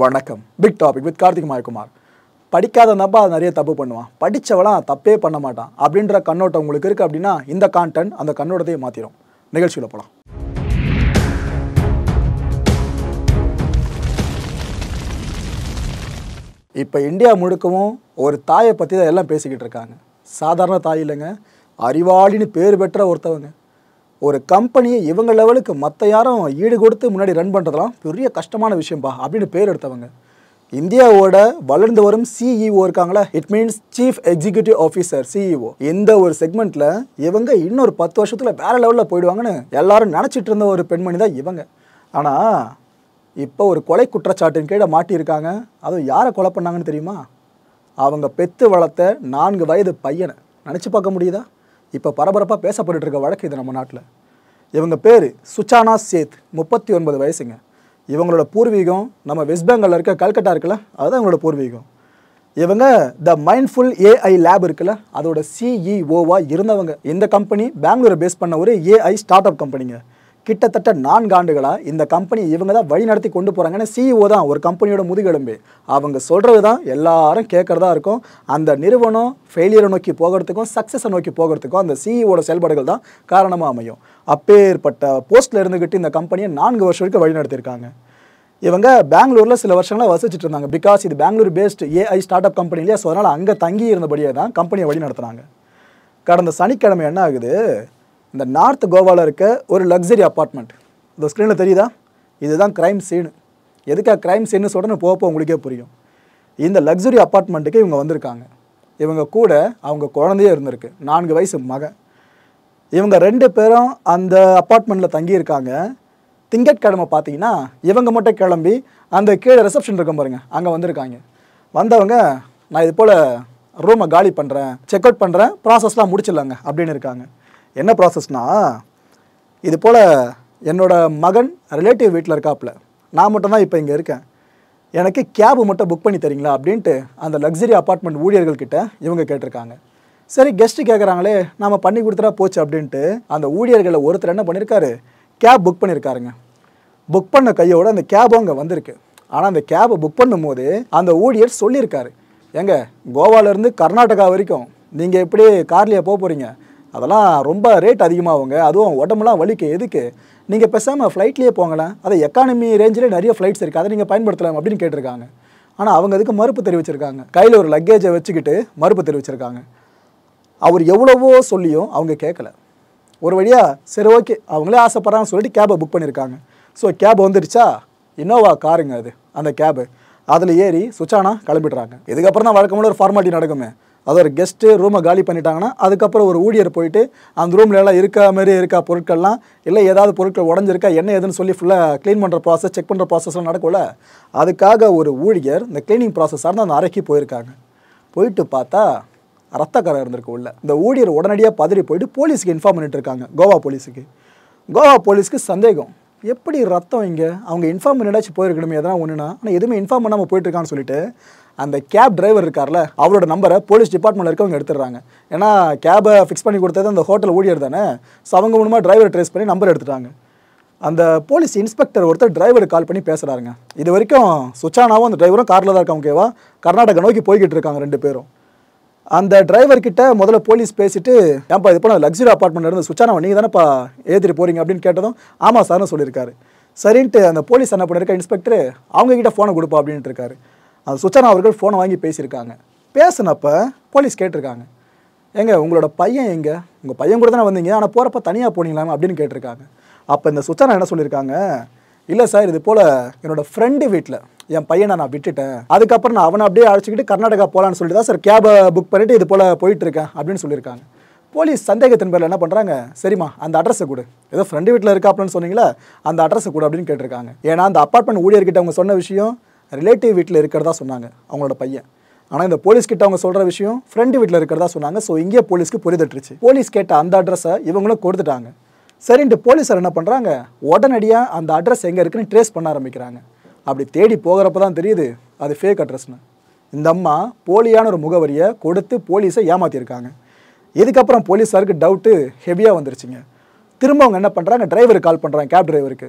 வணக்கம் big topic with Karthik Mayakumar படிக்காத நப்பா அது நிறைய தப்பு பண்ணுவான் படித்தவளாம் தப்பே பண்ண மாட்டான் அப்படின்ற கண்ணோட்டம் உங்களுக்கு இருக்குது அப்படின்னா இந்த கான்டென்ட் அந்த கண்ணோட்டத்தையே மாற்றிடும் நிகழ்ச்சியில் போகலாம் இப்போ இந்தியா முழுக்கவும் ஒரு தாயை பற்றி தான் எல்லாம் பேசிக்கிட்டு இருக்காங்க சாதாரண தாய் இல்லைங்க அறிவாளின்னு பேர் பெற்ற ஒருத்தவங்க ஒரு கம்பெனியை இவங்க லெவலுக்கு மற்ற யாரும் ஈடு கொடுத்து முன்னாடி ரன் பண்ணுறதுலாம் பெரிய கஷ்டமான விஷயம்பா அப்படின்னு பேர் எடுத்தவங்க இந்தியாவோட வளர்ந்து வரும் சிஇஓ இருக்காங்களா it means chief executive officer CEO இந்த ஒரு செக்மெண்ட்ல இவங்க இன்னொரு பத்து வருஷத்துல வேற லெவலில் போயிடுவாங்கன்னு எல்லாரும் நினச்சிட்டு இருந்த ஒரு பெண்மணி தான் இவங்க ஆனால் இப்போ ஒரு கொலை குற்றச்சாட்டின் கீழே மாட்டியிருக்காங்க அதுவும் யாரை கொலை பண்ணாங்கன்னு தெரியுமா அவங்க பெத்து வளர்த்த நான்கு வயது பையனை நினச்சி பார்க்க முடியுதா இப்போ பரபரப்பாக பேசப்பட்டு இருக்க வழக்கு இது நம்ம நாட்டில் இவங்க பேர் சுச்சானா சேத் முப்பத்தி ஒன்பது வயசுங்க இவங்களோட பூர்வீகம் நம்ம வெஸ்ட் பெங்காலில் இருக்க கல்கட்டா இருக்குல்ல அதுதான் இவங்களோட பூர்வீகம் இவங்க த மைண்ட்ஃபுல் ஏஐ லேப் இருக்குல்ல அதோட சிஇஓவாக e இருந்தவங்க இந்த கம்பெனி பெங்களூரை பேஸ் பண்ண ஒரு ஏஐ ஸ்டார்ட் அப் கம்பெனிங்க கிட்டத்தட்ட நான்கு ஆண்டுகளாக இந்த கம்பெனி இவங்க தான் வழி நடத்தி கொண்டு போகிறாங்கன்னா சிஇஓ e தான் ஒரு கம்பெனியோட முதுகெலும்பு அவங்க சொல்கிறது தான் எல்லாரும் கேட்குறதா இருக்கும் அந்த நிறுவனம் ஃபெயிலியரை நோக்கி போகிறதுக்கும் சக்ஸஸை நோக்கி போகிறதுக்கும் அந்த சிஇஓட e செயல்பாடுகள் தான் காரணமாக அமையும் அப்பேற்பட்ட போஸ்ட்டில் இருந்துக்கிட்டு இந்த கம்பெனியை நான்கு வருஷம் வரைக்கும் வழி நடத்தியிருக்காங்க இவங்க பெங்களூரில் சில வருஷங்களாக வசிச்சுட்டு இருந்தாங்க பிகாஸ் இது Bangalore based AI startup company இல்லையா ஸோ அதனால் அங்கே தங்கி இருந்தபடியே தான் கம்பெனியை வழி நடத்துனாங்க கடந்த சனிக்கிழமை என்ன ஆகுது இந்த நார்த் கோவாவில் இருக்க ஒரு லக்ஸரி அப்பார்ட்மெண்ட் இந்த ஸ்க்ரீனில் தெரியுதா இதுதான் க்ரைம் சீனு எதுக்காக க்ரைம் சீன்னு சொல்கிறேன் போக உங்களுக்கே புரியும் இந்த லக்ஸரி அப்பார்ட்மெண்ட்டுக்கு இவங்க வந்திருக்காங்க இவங்க கூட அவங்க குழந்தையே இருந்திருக்கு நான்கு வயசு மகன் இவங்க ரெண்டு பேரும் அந்த அப்பார்ட்மெண்ட்டில் தங்கியிருக்காங்க திங்கட்கிழமை பார்த்தீங்கன்னா இவங்க மட்டும் கிளம்பி அந்த கீழே ரிசப்ஷன் இருக்கும் பாருங்கள் அங்கே வந்திருக்காங்க வந்தவங்க நான் இது போல் ரூமை காலி பண்ணுறேன் செக் அவுட் பண்ணுறேன் ப்ராசஸ்லாம் முடிச்சிடலாங்க அப்படின்னு இருக்காங்க என்ன ப்ராசஸ்னால் இது போல் என்னோடய மகன் ரிலேட்டிவ் வீட்டில் இருக்காப்புல நான் மட்டும்தான் இப்போ இங்கே இருக்கேன் எனக்கு கேபு மட்டும் புக் பண்ணி தரீங்களா அப்படின்ட்டு அந்த லக்ஸரி அப்பார்ட்மெண்ட் ஊழியர்கள்கிட்ட இவங்க கேட்டிருக்காங்க சரி கெஸ்ட்டு கேட்குறாங்களே நாம் பண்ணி கொடுத்துட்டா போச்சு அப்படின்ட்டு அந்த ஊழியர்களை ஒருத்தர் என்ன பண்ணியிருக்காரு கேப் புக் பண்ணியிருக்காருங்க புக் பண்ண கையோடு அந்த கேபும் அங்கே வந்திருக்கு ஆனால் அந்த கேபை புக் பண்ணும்போது அந்த ஊழியர் சொல்லியிருக்காரு எங்க கோவாலேருந்து கர்நாடகா வரைக்கும் நீங்கள் எப்படி கார்லேயே போக போகிறீங்க அதெல்லாம் ரொம்ப ரேட் அதிகமாகுங்க அதுவும் உடம்புலாம் வலிக்கு எதுக்கு நீங்கள் பேசாமல் ஃப்ளைட்லேயே போங்களேன் அதை எக்கானமி ரேஞ்சிலே நிறைய ஃப்ளைட்ஸ் இருக்குது அதை நீங்கள் பயன்படுத்தலாம் அப்படின்னு கேட்டிருக்காங்க ஆனால் அவங்க அதுக்கு மறுப்பு தெரிவிச்சிருக்காங்க கையில் ஒரு லக்கேஜை வச்சுக்கிட்டு மறுப்பு தெரிவிச்சிருக்காங்க அவர் எவ்வளவோ சொல்லியும் அவங்க கேட்கல ஒரு வழியாக சரி ஓகே அவங்களே ஆசைப்பட்றாங்கன்னு சொல்லிட்டு கேபை புக் பண்ணியிருக்காங்க ஸோ கேப் வந்துருச்சா இன்னோவா காருங்க அது அந்த கேபு அதில் ஏறி சுச்சானா கிளம்பிடுறாங்க இதுக்கப்புறம் தான் வழக்கமான ஒரு ஃபார்மாலிட்டி நடக்குமே அது ஒரு கெஸ்ட்டு ரூமை காலி பண்ணிட்டாங்கன்னா அதுக்கப்புறம் ஒரு ஊழியர் போயிட்டு அந்த ரூமில் எல்லாம் இருக்க மாதிரி இருக்கா பொருட்கள்லாம் இல்லை ஏதாவது பொருட்கள் உடஞ்சிருக்கா என்ன ஏதுன்னு சொல்லி ஃபுல்லாக க்ளீன் பண்ணுற ப்ராசஸ் செக் பண்ணுற ப்ராசஸ்லாம் நடக்கும்ல அதுக்காக ஒரு ஊழியர் இந்த க்ளீனிங் ப்ராசஸாக இருந்தால் அந்த அரைக்கி போயிருக்காங்க போயிட்டு பார்த்தா ரத்தக்கரை இருந்திருக்கு உள்ள இந்த ஊழியர் உடனடியாக பதறி போயிட்டு போலீஸுக்கு இன்ஃபார்ம் பண்ணிட்டு இருக்காங்க கோவா போலீஸுக்கு கோவா போலீஸுக்கு சந்தேகம் எப்படி ரத்தம் இங்கே அவங்க இன்ஃபார்ம் பண்ணிடாச்சு போயிருக்கணுமே எதனா ஒன்றுனா ஆனால் எதுவுமே இன்ஃபார்ம் பண்ணாமல் போயிட்டுருக்கான்னு சொல்லிட்டு அந்த கேப் டிரைவர் இருக்கார்ல அவரோட நம்பரை போலீஸ் டிபார்ட்மெண்ட்ல இருக்கவங்க எடுத்துடுறாங்க ஏன்னா கேபை ஃபிக்ஸ் பண்ணி கொடுத்தது அந்த ஹோட்டல் ஊழியர் தானே ஸோ அவங்க மூலமாக டிரைவர் ட்ரேஸ் பண்ணி நம்பர் எடுத்துட்டாங்க அந்த போலீஸ் இன்ஸ்பெக்டர் ஒருத்தர் டிரைவர் கால் பண்ணி பேசுகிறாருங்க இது வரைக்கும் சுச்சானாவும் அந்த டிரைவரும் காரில் தான் இருக்காங்க ஓகேவா கர்நாடகா நோக்கி போய்கிட்டு இருக்காங்க ரெண்டு பேரும் அந்த டிரைவர்கிட்ட முதல்ல போலீஸ் பேசிட்டு ஏன்ப்பா இது போன லக்ஸரி அப்பார்ட்மெண்ட் இருந்து சுச்சானாவை நீங்கள் தானேப்பா ஏற்றிட்டு போகிறீங்க அப்படின்னு கேட்டதும் ஆமாம் சார்னு சொல்லியிருக்காரு சரின்ட்டு அந்த போலீஸ் என்ன பண்ணியிருக்கா இன்ஸ்பெக்டர் கிட்ட ஃபோனை கொடுப்பா அப்படின்ட்டு இருக்காரு அது சுச்சனா அவர்கள் ஃபோனை வாங்கி பேசியிருக்காங்க பேசினப்ப போலீஸ் கேட்டிருக்காங்க எங்க உங்களோட பையன் எங்கே உங்கள் பையன் கூட தானே வந்தீங்க ஆனால் போகிறப்ப தனியாக போனீங்களாமே அப்படின்னு கேட்டிருக்காங்க அப்போ இந்த சுச்சனா என்ன சொல்லியிருக்காங்க இல்லை சார் இது போல் என்னோடய ஃப்ரெண்டு வீட்டில் என் பையனை நான் விட்டுட்டேன் அதுக்கப்புறம் நான் அவனை அப்படியே அழைச்சிக்கிட்டு கர்நாடகா போகலான்னு சொல்லிட்டு தான் சார் கேபை புக் பண்ணிவிட்டு இது போல் போயிட்டுருக்கேன் அப்படின்னு சொல்லியிருக்காங்க போலீஸ் சந்தேகத்தின் பேரில் என்ன பண்ணுறாங்க சரிம்மா அந்த அட்ரஸை கொடு ஏதோ ஃப்ரெண்டு வீட்டில் இருக்காப்லன்னு சொன்னீங்களா அந்த அட்ரஸை கொடு அப்படின்னு கேட்டிருக்காங்க ஏன்னா அந்த அப்பார்ட்மெண்ட் ஊழியர்கிட்ட அவங்க சொன்ன விஷயம் ரிலேட்டிவ் வீட்டில் இருக்கிறதா சொன்னாங்க அவங்களோட பையன் ஆனால் இந்த போலீஸ் கிட்ட அவங்க சொல்கிற விஷயம் ஃப்ரெண்டு வீட்டில் இருக்கிறதா சொன்னாங்க ஸோ இங்கே போலீஸ்க்கு புரிதட்டுருச்சு போலீஸ் கேட்ட அந்த அட்ரஸை இவங்களும் கொடுத்துட்டாங்க சரின்ட்டு போலீஸார் என்ன பண்ணுறாங்க உடனடியாக அந்த அட்ரஸ் எங்கே இருக்குன்னு ட்ரேஸ் பண்ண ஆரம்பிக்கிறாங்க அப்படி தேடி போகிறப்ப தான் தெரியுது அது ஃபேக் அட்ரஸ்னு இந்த அம்மா போலியான ஒரு முகவரியை கொடுத்து போலீஸை ஏமாற்றிருக்காங்க இதுக்கப்புறம் போலீஸாருக்கு டவுட்டு ஹெவியாக வந்துருச்சுங்க திரும்ப அவங்க என்ன பண்ணுறாங்க டிரைவருக்கு கால் பண்ணுறாங்க கேப் டிரைவருக்கு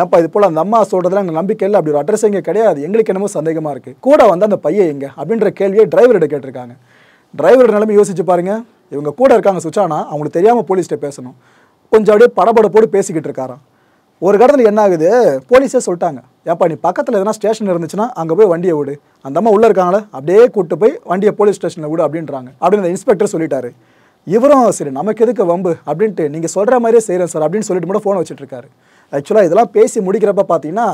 ஏன்ப்பா இது போல் அந்த அம்மா சொல்கிறதுல எங்கள் நம்பிக்கை இல்லை அப்படி ஒரு அட்ரஸ் எங்கே கிடையாது எங்களுக்கு என்னமோ சந்தேகமாக இருக்குது கூட வந்து அந்த பையன் எங்கே அப்படின்ற கேள்வியை டிரைவர்கிட்ட கேட்டிருக்காங்க டிரைவர் நிலைமை யோசிச்சு பாருங்கள் இவங்க கூட இருக்காங்க சுச்சானா அவங்களுக்கு தெரியாமல் போலீஸ்கிட்ட பேசணும் கொஞ்சம் அப்படியே படபடப்போடு பேசிக்கிட்டு இருக்காராம் ஒரு கடத்தில் என்ன ஆகுது போலீஸே சொல்லிட்டாங்க ஏப்பா நீ பக்கத்தில் எதனா ஸ்டேஷன் இருந்துச்சுன்னா அங்கே போய் வண்டியை விடு அந்த அம்மா உள்ளே இருக்காங்களே அப்படியே கூப்பிட்டு போய் வண்டியை போலீஸ் ஸ்டேஷனில் விடு அப்படின்றாங்க அப்படின்னு அந்த இன்ஸ்பெக்டர் சொல்லிட்டாரு இவரும் சரி நமக்கு எதுக்கு வம்பு அப்படின்ட்டு நீங்கள் சொல்கிற மாதிரியே செய்கிறேன் சார் அப்படின்னு சொல்லிட்டு மட்டும் ஃபோனை வச்சுட்டு இருக்காரு ஆக்சுவலாக இதெல்லாம் பேசி முடிக்கிறப்ப பார்த்தீங்கன்னா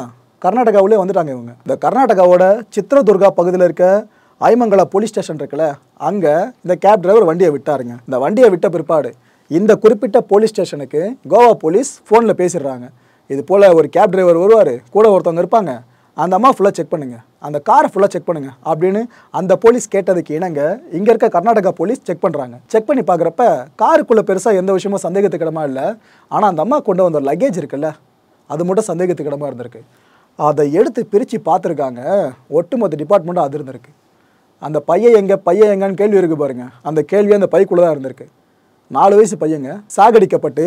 கர்நாடகாவிலே வந்துட்டாங்க இவங்க இந்த கர்நாடகாவோட சித்திரதுர்கா பகுதியில் இருக்க ஐமங்கலா போலீஸ் ஸ்டேஷன் இருக்குல்ல அங்கே இந்த கேப் டிரைவர் வண்டியை விட்டாருங்க இந்த வண்டியை விட்ட பிற்பாடு இந்த குறிப்பிட்ட போலீஸ் ஸ்டேஷனுக்கு கோவா போலீஸ் ஃபோனில் பேசிடுறாங்க இது போல் ஒரு கேப் டிரைவர் வருவார் கூட ஒருத்தவங்க இருப்பாங்க அந்த அம்மா ஃபுல்லாக செக் பண்ணுங்கள் அந்த காரை ஃபுல்லாக செக் பண்ணுங்கள் அப்படின்னு அந்த போலீஸ் கேட்டதுக்கு இணங்க இங்கே இருக்க கர்நாடகா போலீஸ் செக் பண்ணுறாங்க செக் பண்ணி பார்க்குறப்ப காருக்குள்ளே பெருசாக எந்த விஷயமும் சந்தேகத்துக்கிடமா இல்லை ஆனால் அந்த அம்மா கொண்டு வந்த லக்கேஜ் இருக்குல்ல அது மட்டும் சந்தேகத்துக்கிடமா இருந்திருக்கு அதை எடுத்து பிரித்து பார்த்துருக்காங்க ஒட்டுமொத்த டிபார்ட்மெண்ட்டும் அது இருந்திருக்கு அந்த பையன் எங்கே பையன் எங்கன்னு கேள்வி இருக்குது பாருங்கள் அந்த கேள்வி அந்த பைக்குள்ளே தான் இருந்திருக்கு நாலு வயசு பையங்க சாகடிக்கப்பட்டு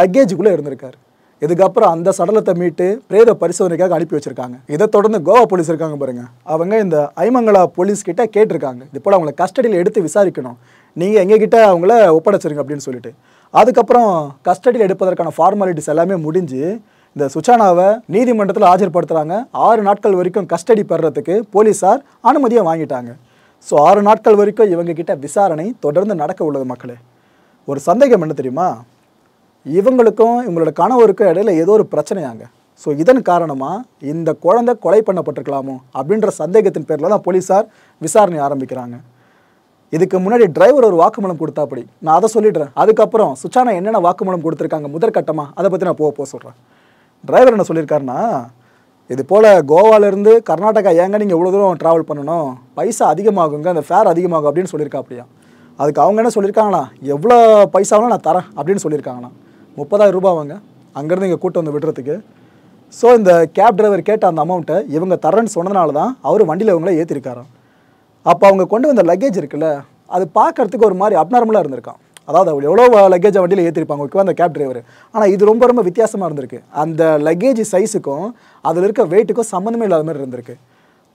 லக்கேஜுக்குள்ளே இருந்திருக்காரு இதுக்கப்புறம் அந்த சடலத்தை மீட்டு பிரேத பரிசோதனைக்காக அனுப்பி வச்சிருக்காங்க இதை தொடர்ந்து கோவா போலீஸ் இருக்காங்க பாருங்க அவங்க இந்த ஐமங்களா போலீஸ் கிட்ட கேட்டிருக்காங்க இது போல அவங்களை கஸ்டடியில் எடுத்து விசாரிக்கணும் நீங்கள் எங்ககிட்ட அவங்கள ஒப்படைச்சிருங்க அப்படின்னு சொல்லிட்டு அதுக்கப்புறம் கஸ்டடியில் எடுப்பதற்கான ஃபார்மாலிட்டிஸ் எல்லாமே முடிஞ்சு இந்த சுச்சானாவை நீதிமன்றத்தில் ஆஜர்படுத்துகிறாங்க ஆறு நாட்கள் வரைக்கும் கஸ்டடி பெறுறதுக்கு போலீஸார் அனுமதியை வாங்கிட்டாங்க ஸோ ஆறு நாட்கள் வரைக்கும் இவங்க கிட்ட விசாரணை தொடர்ந்து நடக்க உள்ளது மக்களே ஒரு சந்தேகம் என்ன தெரியுமா இவங்களுக்கும் இவங்களோட கணவருக்கும் இடையில ஏதோ ஒரு பிரச்சனையாங்க ஸோ இதன் காரணமாக இந்த குழந்தை கொலை பண்ணப்பட்டிருக்கலாமோ அப்படின்ற சந்தேகத்தின் பேரில் தான் போலீஸார் விசாரணை ஆரம்பிக்கிறாங்க இதுக்கு முன்னாடி டிரைவர் ஒரு வாக்குமூலம் கொடுத்தாப்படி நான் அதை சொல்லிடுறேன் அதுக்கப்புறம் சுச்சானா என்னென்ன வாக்குமூலம் கொடுத்துருக்காங்க முதற்கட்டமாக அதை பற்றி நான் போக போக சொல்கிறேன் டிரைவர் என்ன சொல்லியிருக்காருன்னா இது போல் கோவாலேருந்து கர்நாடகா ஏங்க நீங்கள் இவ்வளோ தூரம் ட்ராவல் பண்ணணும் பைசா அதிகமாகுங்க அந்த ஃபேர் அதிகமாகும் அப்படின்னு சொல்லியிருக்கா அப்படியா அதுக்கு அவங்க என்ன சொல்லியிருக்காங்களா எவ்வளோ பைசாவெலாம் நான் தரேன் அப்படின்னு சொல்லியிருக்காங்கண்ணா முப்பதாயிரம் ரூபா வாங்க அங்கேருந்து இங்கே கூட்டம் வந்து விடுறதுக்கு ஸோ இந்த கேப் டிரைவர் கேட்ட அந்த அமௌண்ட்டை இவங்க தரேன்னு சொன்னதுனால தான் அவர் வண்டியில் இவங்கள ஏற்றிருக்காராம் அப்போ அவங்க கொண்டு வந்த லக்கேஜ் இருக்குல்ல அது பார்க்கறதுக்கு ஒரு மாதிரி அப்நார்மலாக இருந்திருக்கான் அதாவது அவள் எவ்வளோ லக்கேஜை வண்டியில் ஏற்றிருப்பாங்க ஓகேவா அந்த கேப் டிரைவர் ஆனால் இது ரொம்ப ரொம்ப வித்தியாசமாக இருந்திருக்கு அந்த லக்கேஜ் சைஸுக்கும் அதில் இருக்க வெயிட்டுக்கும் சம்மந்தமே இல்லாத மாதிரி இருந்திருக்கு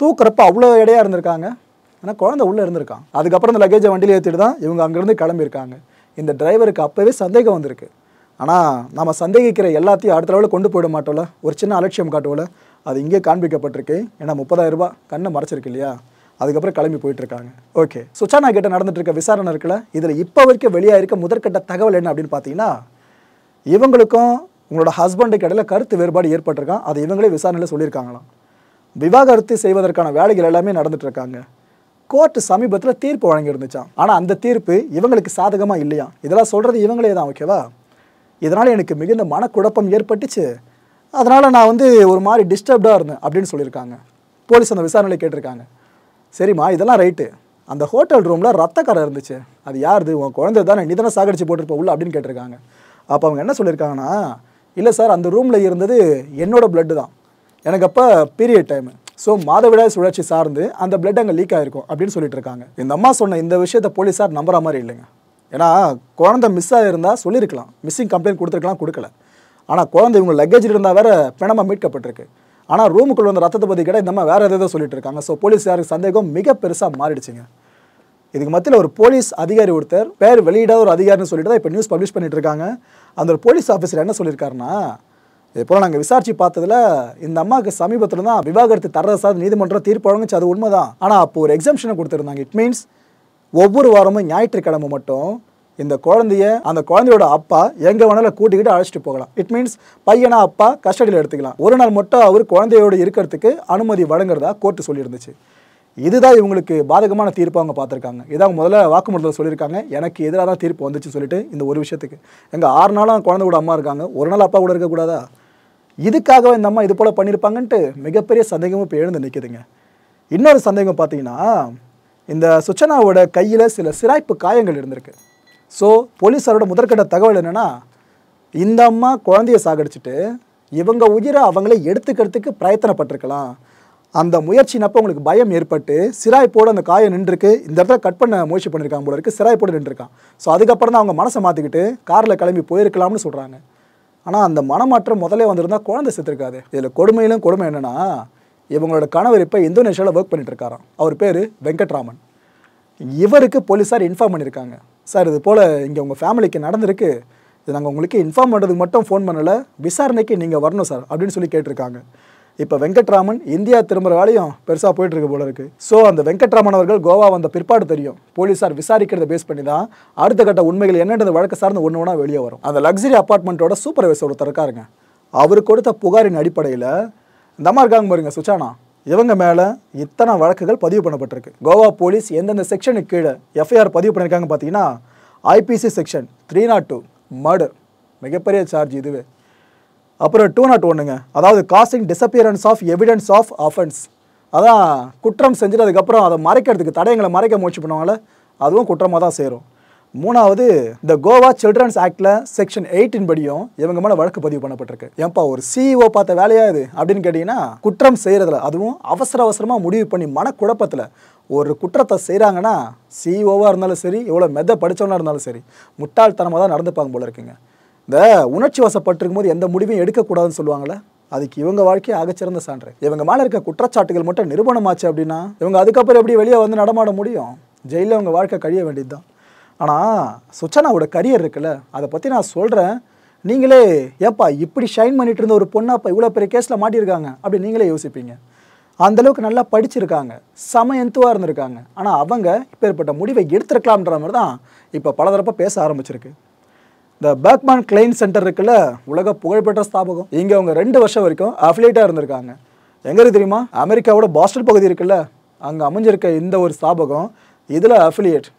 தூக்குறப்ப அவ்வளோ இடையாக இருந்திருக்காங்க ஆனால் குழந்தை உள்ளே இருந்திருக்கான் அதுக்கப்புறம் அந்த லக்கேஜை வண்டியில் ஏற்றிட்டு தான் இவங்க அங்கேருந்து கிளம்பியிருக்காங்க இந்த டிரைவருக்கு அப்போவே சந்தேகம் வந்திருக்கு ஆனால் நம்ம சந்தேகிக்கிற எல்லாத்தையும் அடுத்த அளவில் கொண்டு போயிட மாட்டோம்ல ஒரு சின்ன அலட்சியம் காட்டுவோம்ல அது இங்கே காண்பிக்கப்பட்டிருக்கு ஏன்னா முப்பதாயிரம் ரூபாய் கண்ணை மறைச்சிருக்கு இல்லையா அதுக்கப்புறம் கிளம்பி போயிட்டுருக்காங்க ஓகே சுச்சானா கிட்ட நடந்துட்டு இருக்க விசாரணை இருக்குல்ல இதில் இப்போ வரைக்கும் வெளியாக இருக்க முதற்கட்ட தகவல் என்ன அப்படின்னு பார்த்தீங்கன்னா இவங்களுக்கும் உங்களோட ஹஸ்பண்டுக்கு இடையில கருத்து வேறுபாடு ஏற்பட்டிருக்கான் அது இவங்களே விசாரணையில் சொல்லியிருக்காங்களாம் விவாகரத்து செய்வதற்கான வேலைகள் எல்லாமே நடந்துட்டு இருக்காங்க கோர்ட்டு சமீபத்தில் தீர்ப்பு வழங்கியிருந்துச்சான் ஆனால் அந்த தீர்ப்பு இவங்களுக்கு சாதகமாக இல்லையா இதெல்லாம் சொல்கிறது இவங்களே தான் ஓகேவா இதனால் எனக்கு மிகுந்த மனக்குழப்பம் ஏற்பட்டுச்சு அதனால் நான் வந்து ஒரு மாதிரி டிஸ்டர்ப்டாக இருந்தேன் அப்படின்னு சொல்லியிருக்காங்க போலீஸ் அந்த விசாரணையில் கேட்டிருக்காங்க சரிம்மா இதெல்லாம் ரைட்டு அந்த ஹோட்டல் ரூமில் ரத்தக்கரை இருந்துச்சு அது யாருது உன் குழந்தை தானே நீ தானே சாகடிச்சு போட்டிருப்ப உள்ள அப்படின்னு கேட்டிருக்காங்க அப்போ அவங்க என்ன சொல்லியிருக்காங்கன்னா இல்லை சார் அந்த ரூமில் இருந்தது என்னோடய பிளட்டு தான் எனக்கு அப்போ பீரியட் டைமு ஸோ மாதவிடாய் சுழற்சி சார்ந்து அந்த பிளட் அங்கே லீக் ஆகிருக்கும் அப்படின்னு சொல்லிட்டு இருக்காங்க இந்த அம்மா சொன்ன இந்த விஷயத்தை போலீஸார் நம்புற மாதிரி இல்லைங்க ஏன்னா குழந்தை மிஸ் ஆகிருந்தால் சொல்லியிருக்கலாம் மிஸ்ஸிங் கம்ப்ளைண்ட் கொடுத்துருக்கலாம் கொடுக்கல ஆனால் குழந்தை இவங்க லக்கேஜ் இருந்தால் வேறு பிணமாக மீட்கப்பட்டிருக்கு ஆனால் ரூமுக்குள்ள வந்த ரத்தத்தை பற்றி கிட்ட இந்த மாதிரி வேறு எதாவது சொல்லிட்டு இருக்காங்க ஸோ போலீஸ் யாருக்கு சந்தேகம் மிக பெருசாக மாறிடுச்சுங்க இதுக்கு மத்தியில் ஒரு போலீஸ் அதிகாரி ஒருத்தர் பேர் வெளியிடாத ஒரு அதிகாரின்னு சொல்லிட்டு தான் இப்போ நியூஸ் பப்ளிஷ் பண்ணிட்டு இருக்காங்க அந்த ஒரு போலீஸ் ஆஃபீஸர் என்ன சொல்லியிருக்காருன்னா இது போல் நாங்கள் விசாரித்து பார்த்ததில் இந்த அம்மாவுக்கு சமீபத்தில் தான் விவாகரத்து தரதாக நீதிமன்றம் தீர்ப்பு வழங்குச்சு அது உண்மைதான் ஆனால் அப்போ ஒரு எக்ஸம்ஷனை கொடுத்துருந்தாங்க இட் மீன்ஸ் ஒவ்வொரு வாரமும் ஞாயிற்றுக்கிழமை மட்டும் இந்த குழந்தைய அந்த குழந்தையோட அப்பா எங்கே வேணாலும் கூட்டிக்கிட்டு அழைச்சிட்டு போகலாம் இட் மீன்ஸ் பையனா அப்பா கஸ்டடியில் எடுத்துக்கலாம் ஒரு நாள் மட்டும் அவர் குழந்தையோடு இருக்கிறதுக்கு அனுமதி வழங்குறதா கோர்ட்டு சொல்லியிருந்துச்சு இதுதான் இவங்களுக்கு பாதகமான தீர்ப்பு அவங்க பார்த்துருக்காங்க இதான் முதல்ல வாக்குமூலத்தில் சொல்லியிருக்காங்க எனக்கு எதிராக தான் தீர்ப்பு வந்துச்சு சொல்லிட்டு இந்த ஒரு விஷயத்துக்கு எங்கள் ஆறு நாளும் குழந்தை கூட அம்மா இருக்காங்க ஒரு நாள் அப்பா கூட இருக்கக்கூடாதா இதுக்காகவே இந்த அம்மா இது போல் பண்ணியிருப்பாங்கன்ட்டு மிகப்பெரிய சந்தேகமும் இப்போ எழுந்து நிற்குதுங்க இன்னொரு சந்தேகம் பார்த்தீங்கன்னா இந்த சுச்சனாவோட கையில் சில சிராய்ப்பு காயங்கள் இருந்திருக்கு ஸோ போலீஸாரோட முதற்கட்ட தகவல் என்னென்னா இந்த அம்மா குழந்தைய சாகடிச்சிட்டு இவங்க உயிரை அவங்களே எடுத்துக்கிறதுக்கு பிரயத்தனப்பட்டிருக்கலாம் அந்த முயற்சினப்போ உங்களுக்கு பயம் ஏற்பட்டு சிராய் போட அந்த காயம் நின்றுருக்கு இந்த இடத்துல கட் பண்ண முயற்சி பண்ணியிருக்காங்க போல இருக்குது சிராய் போட நின்றுருக்கான் ஸோ அதுக்கப்புறம் தான் அவங்க மனசை மாற்றிக்கிட்டு காரில் கிளம்பி போயிருக்கலாம்னு சொல்கிறாங்க ஆனால் அந்த மனமாற்றம் முதலே வந்திருந்தால் குழந்தை செத்துருக்காது இதில் கொடுமையிலும் கொடுமை என்னென்னா இவங்களோட கணவர் இப்போ இந்தோனேஷியாவில் ஒர்க் பண்ணிட்டுருக்காராம் இருக்காராம் அவர் பேர் வெங்கட்ராமன் இவருக்கு போலீஸார் இன்ஃபார்ம் பண்ணியிருக்காங்க சார் இது போல் இங்கே உங்கள் ஃபேமிலிக்கு நடந்திருக்கு இது நாங்கள் உங்களுக்கு இன்ஃபார்ம் பண்ணுறதுக்கு மட்டும் ஃபோன் பண்ணலை விசாரணைக்கு நீங்கள் வரணும் சார் அப்படின்னு சொல்லி கேட்டிருக்காங்க இப்போ வெங்கட்ராமன் இந்தியா திரும்புகிற வேலையும் பெருசாக போயிட்டுருக்கு போல இருக்குது ஸோ அந்த வெங்கட்ராமன் அவர்கள் கோவா வந்த பிற்பாடு தெரியும் போலீஸார் விசாரிக்கிறத பேஸ் பண்ணி தான் அடுத்த கட்ட உண்மைகள் என்னன்றது வழக்கு சார்ந்து ஒன்று ஒன்றா வெளியே வரும் அந்த லக்ஸரி அப்பார்ட்மெண்ட்டோட சூப்பர்வைசர் ஒருத்தர் இருக்காருங்க அவர் கொடுத்த புகாரின் அடிப்படையில் இந்த அம்மா இருக்காங்க பாருங்க சுச்சானா இவங்க மேலே இத்தனை வழக்குகள் பதிவு பண்ணப்பட்டிருக்கு கோவா போலீஸ் எந்தெந்த செக்ஷனுக்கு கீழே எஃப்ஐஆர் பதிவு பண்ணியிருக்காங்க பார்த்தீங்கன்னா IPC section three naught two murder மிகப்பெரிய சார்ஜ் இதுவே அப்புறம் டூ நாட் ஒன்றுங்க அதாவது causing disappearance of evidence of offence அதான் குற்றம் செஞ்சுட்டு அதுக்கப்புறம் அதை மறைக்கிறதுக்கு தடயங்களை மறைக்க முயற்சி பண்ணுவாங்களே அதுவும் குற்றமாக தான் சேரும் மூணாவது இந்த கோவா சில்ட்ரன்ஸ் ஆக்டில் செக்ஷன் எயிட்டின் படியும் இவங்க மேலே வழக்கு பதிவு பண்ணப்பட்டிருக்கு ஏன்ப்பா ஒரு சிஇஓ e பார்த்த வேலையா இது அப்படின்னு கேட்டிங்கன்னா குற்றம் செய்கிறதுல அதுவும் அவசர அவசரமாக முடிவு பண்ணி மனக்குழப்பத்தில் ஒரு குற்றத்தை செய்கிறாங்கன்னா சிஇஓவாக e இருந்தாலும் சரி எவ்வளோ மெத படித்தவனாக இருந்தாலும் சரி முட்டாள்தனமாக தான் நடந்துப்பாங்க போல இருக்குங்க இந்த உணர்ச்சி வசப்பட்டிருக்கும் போது எந்த முடிவையும் எடுக்கக்கூடாதுன்னு சொல்லுவாங்களே அதுக்கு இவங்க வாழ்க்கையை ஆகச்சிறந்த சான்று இவங்க மேலே இருக்க குற்றச்சாட்டுகள் மட்டும் நிறுவனமாச்சு அப்படின்னா இவங்க அதுக்கப்புறம் எப்படி வெளியே வந்து நடமாட முடியும் ஜெயிலில் அவங்க வாழ்க்கை கழிய வேண்டியது தான் ஆனால் சுச்சனாவோட கரியர் இருக்குல்ல அதை பற்றி நான் சொல்கிறேன் நீங்களே ஏப்பா இப்படி ஷைன் பண்ணிட்டு இருந்த ஒரு இப்போ இவ்வளோ பெரிய கேஸில் மாட்டியிருக்காங்க அப்படி நீங்களே யோசிப்பீங்க அந்தளவுக்கு நல்லா படிச்சிருக்காங்க செம எந்துவாக இருந்திருக்காங்க ஆனால் அவங்க இப்பேற்பட்ட முடிவை எடுத்திருக்கலாம்ன்ற மாதிரி தான் இப்போ பல தரப்பாக பேச ஆரம்பிச்சிருக்கு இந்த பேக்மான் கிளைன் சென்டர் இருக்குல்ல உலக புகழ்பெற்ற ஸ்தாபகம் இங்கே அவங்க ரெண்டு வருஷம் வரைக்கும் அஃப்லேட்டாக இருந்திருக்காங்க எங்கே தெரியுமா அமெரிக்காவோட பாஸ்டர் பகுதி இருக்குல்ல அங்கே அமைஞ்சிருக்க இந்த ஒரு ஸ்தாபகம் இதில் அஃபிலியேட்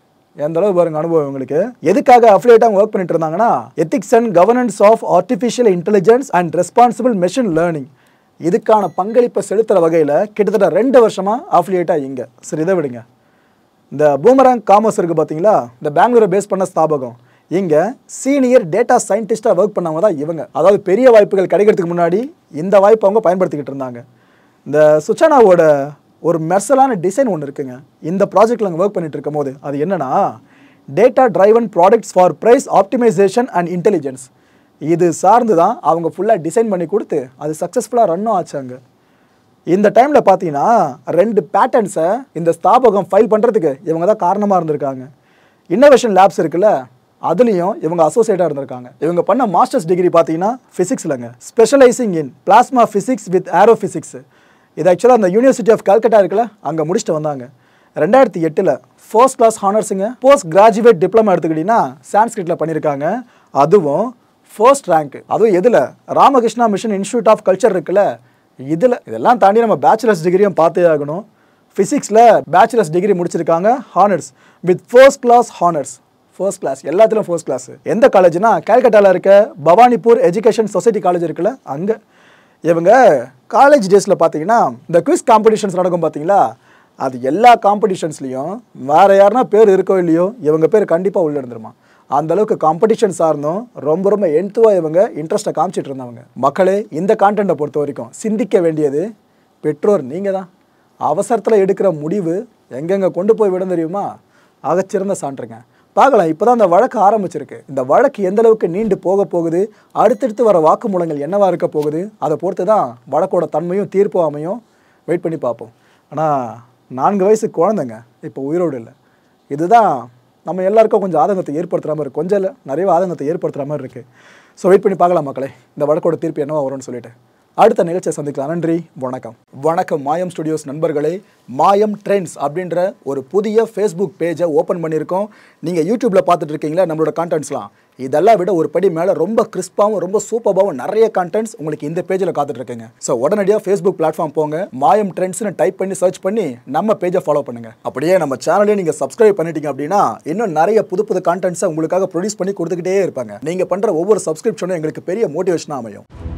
எந்த அளவு பாருங்க அனுபவம் உங்களுக்கு எதுக்காக அஃபிலேட்டா ஒர்க் பண்ணிட்டு இருந்தாங்கன்னா ethics and governance of artificial intelligence and responsible machine learning இதுக்கான பங்களிப்பை செலுத்துகிற வகையில் கிட்டத்தட்ட ரெண்டு வருஷமாக ஆஃபிலியேட்டாக இங்கே சரி இதை விடுங்க இந்த பூமராங் காமர்ஸ் இருக்குது பார்த்தீங்களா இந்த பெங்களூரை பேஸ் பண்ண ஸ்தாபகம் இங்கே சீனியர் டேட்டா சயின்டிஸ்ட்டாக ஒர்க் பண்ணவங்க தான் இவங்க அதாவது பெரிய வாய்ப்புகள் கிடைக்கிறதுக்கு முன்னாடி இந்த வாய்ப்பை அவங்க பயன்படுத்திக்கிட்டு இருந்தாங்க இந்த சுச்சனாவோட ஒரு மெர்சலான டிசைன் ஒன்று இருக்குங்க இந்த ப்ராஜெக்டில் நாங்கள் ஒர்க் பண்ணிட்டு இருக்கும் போது அது என்னென்னா data driven products for price optimization and intelligence இது சார்ந்து தான் அவங்க ஃபுல்லாக டிசைன் பண்ணி கொடுத்து அது சக்ஸஸ்ஃபுல்லாக ரன்னும் ஆச்சாங்க இந்த டைமில் பார்த்தீங்கன்னா ரெண்டு பேட்டர்ன்ஸை இந்த ஸ்தாபகம் ஃபைல் பண்ணுறதுக்கு இவங்க தான் காரணமாக இருந்திருக்காங்க இன்னோவேஷன் லேப்ஸ் இருக்குல்ல அதுலேயும் இவங்க அசோசியேட்டாக இருந்திருக்காங்க இவங்க பண்ண மாஸ்டர்ஸ் டிகிரி பார்த்தீங்கன்னா ஃபிசிக்ஸ்லங்க specializing in plasma physics with aero physics இது ஆக்சுவலாக அந்த யூனிவர்சிட்டி ஆஃப் கல்கட்டா இருக்குல்ல அங்கே முடிச்சுட்டு வந்தாங்க ரெண்டாயிரத்தி எட்டில் ஃபர்ஸ்ட் கிளாஸ் ஹானர்ஸுங்க போஸ்ட் கிராஜுவேட் டிப்ளமா எடுத்துக்கிட்டிங்கன்னா சான்ஸ்கிரிட்டில் பண்ணியிருக்காங்க அதுவும் ஃபர்ஸ்ட் ரேங்க் அதுவும் எதில் Ramakrishna mission institute of culture இருக்குல்ல இதில் இதெல்லாம் தாண்டி நம்ம பேச்சுலர்ஸ் டிகிரியும் பார்த்தே ஆகணும் ஃபிசிக்ஸில் பேச்சுலர்ஸ் டிகிரி முடிச்சிருக்காங்க honours with first class honours first class எல்லாத்துலேயும் ஃபர்ஸ்ட் கிளாஸ் எந்த காலேஜ்னா கேல்கட்டாவில் இருக்க பவானிப்பூர் எஜுகேஷன் சொசைட்டி காலேஜ் இருக்குல்ல அங்கே இவங்க காலேஜ் டேஸில் பார்த்தீங்கன்னா இந்த குவிஸ் காம்படிஷன்ஸ் நடக்கும் பார்த்தீங்களா அது எல்லா காம்படிஷன்ஸ்லேயும் வேறு யாருனா பேர் இருக்கோ இல்லையோ இவங்க பேர் கண்டிப்பாக உள்ளே இருந்துருமா அந்த அளவுக்கு காம்படிஷன் சார்ந்தும் ரொம்ப ரொம்ப எழுத்துவாக இவங்க இன்ட்ரெஸ்ட்டை காமிச்சிட்டு இருந்தவங்க மக்களே இந்த கான்டென்ட்டை பொறுத்த வரைக்கும் சிந்திக்க வேண்டியது பெற்றோர் நீங்கள் தான் அவசரத்தில் எடுக்கிற முடிவு எங்கெங்கே கொண்டு போய் விட தெரியுமா ஆகச்சிறந்த சான்றுங்க பார்க்கலாம் இப்போ தான் அந்த வழக்கு ஆரம்பிச்சிருக்கு இந்த வழக்கு எந்த அளவுக்கு நீண்டு போக போகுது அடுத்தடுத்து வர வாக்குமூலங்கள் என்னவாக இருக்க போகுது அதை பொறுத்து தான் வழக்கோட தன்மையும் தீர்ப்பு அமையும் வெயிட் பண்ணி பார்ப்போம் ஆனால் நான்கு வயசு குழந்தைங்க இப்போ உயிரோடு இல்லை இதுதான் நம்ம எல்லாருக்கும் கொஞ்சம் ஆதங்கத்தை ஏற்படுத்துகிற மாதிரி கொஞ்சம் இல்லை நிறைய ஆதங்கத்தை ஏற்படுத்துகிற மாதிரி இருக்குது ஸோ வெயிட் பண்ணி பார்க்கலாம் மக்களே இந்த வழக்கோட தீர்ப்பு என்னவா வரும்னு சொல்லிட்டு அடுத்த நிகழ்ச்சியை சந்திக்கலாம் நன்றி வணக்கம் வணக்கம் மாயம் ஸ்டுடியோஸ் நண்பர்களே மாயம் ட்ரெண்ட்ஸ் அப்படின்ற ஒரு புதிய ஃபேஸ்புக் பேஜை ஓப்பன் பண்ணியிருக்கோம் நீங்கள் யூடியூப்பில் பார்த்துட்டு இருக்கீங்களா நம்மளோட கான்டென்ட்ஸ்லாம் இதெல்லாம் விட ஒரு படி மேலே ரொம்ப கிறிஸ்பாகவும் ரொம்ப சூப்பராகவும் நிறைய கண்டென்ட்ஸ் உங்களுக்கு இந்த பேஜில் காத்துட்ருக்குங்க ஸோ உடனடியாக ஃபேஸ்புக் பிளாட்ஃபார்ம் போங்க மாயம் ட்ரெண்ட்ஸ்னு டைப் பண்ணி சர்ச் பண்ணி நம்ம பேஜை ஃபாலோ பண்ணுங்க அப்படியே நம்ம சேனலையும் நீங்கள் சப்ஸ்கிரைப் பண்ணிட்டீங்க அப்படின்னா இன்னும் நிறைய புது புது கண்டென்ட்ஸை உங்களுக்காக ப்ரொடியூஸ் பண்ணி கொடுத்துக்கிட்டே இருப்பாங்க நீங்கள் பண்ணுற ஒவ்வொரு சப்ஸ்கிரிப்ஷனும் எங்களுக்கு பெரிய மோட்டிவேஷனாக அமையும்